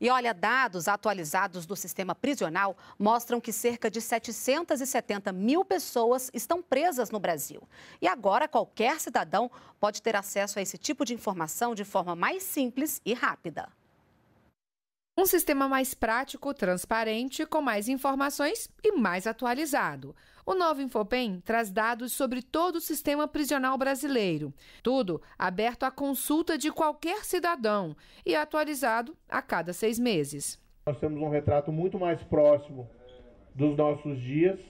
E olha, dados atualizados do sistema prisional mostram que cerca de 770 mil pessoas estão presas no Brasil. E agora qualquer cidadão pode ter acesso a esse tipo de informação de forma mais simples e rápida. Um sistema mais prático, transparente, com mais informações e mais atualizado. O novo Infopen traz dados sobre todo o sistema prisional brasileiro, tudo aberto à consulta de qualquer cidadão e atualizado a cada seis meses. Nós temos um retrato muito mais próximo dos nossos dias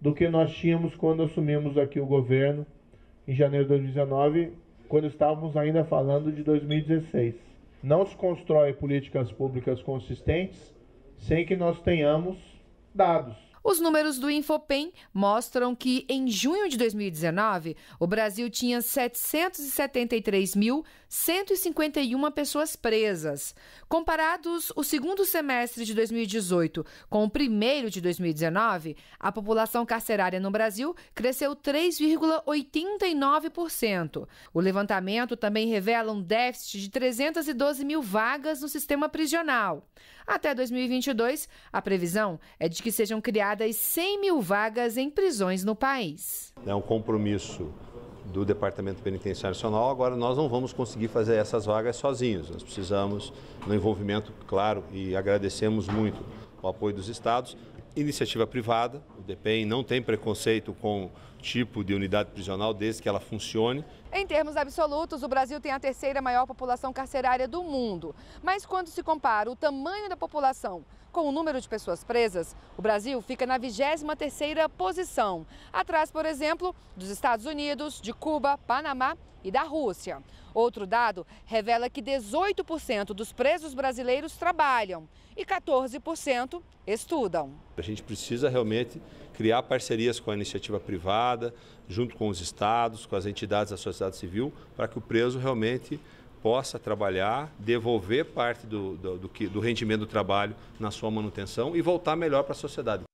do que nós tínhamos quando assumimos aqui o governo em janeiro de 2019, quando estávamos ainda falando de 2016. Não se constrói políticas públicas consistentes sem que nós tenhamos dados. Os números do Infopem mostram que em junho de 2019, o Brasil tinha 773.151 pessoas presas. Comparados o segundo semestre de 2018 com o primeiro de 2019, a população carcerária no Brasil cresceu 3,89%. O levantamento também revela um déficit de 312 mil vagas no sistema prisional. Até 2022, a previsão é de que sejam criadas criadas 100 mil vagas em prisões no país. É um compromisso do Departamento Penitenciário Nacional. Agora, nós não vamos conseguir fazer essas vagas sozinhos. Nós precisamos do envolvimento, claro, e agradecemos muito o apoio dos estados. Iniciativa privada, o DPEM não tem preconceito com tipo de unidade prisional, desde que ela funcione. Em termos absolutos, o Brasil tem a terceira maior população carcerária do mundo. Mas quando se compara o tamanho da população com o número de pessoas presas, o Brasil fica na 23ª posição, atrás, por exemplo, dos Estados Unidos, de Cuba, Panamá e da Rússia. Outro dado revela que 18% dos presos brasileiros trabalham e 14% estudam. A gente precisa realmente criar parcerias com a iniciativa privada, junto com os estados, com as entidades da sociedade civil, para que o preso realmente possa trabalhar, devolver parte do, do, do, que, do rendimento do trabalho na sua manutenção e voltar melhor para a sociedade.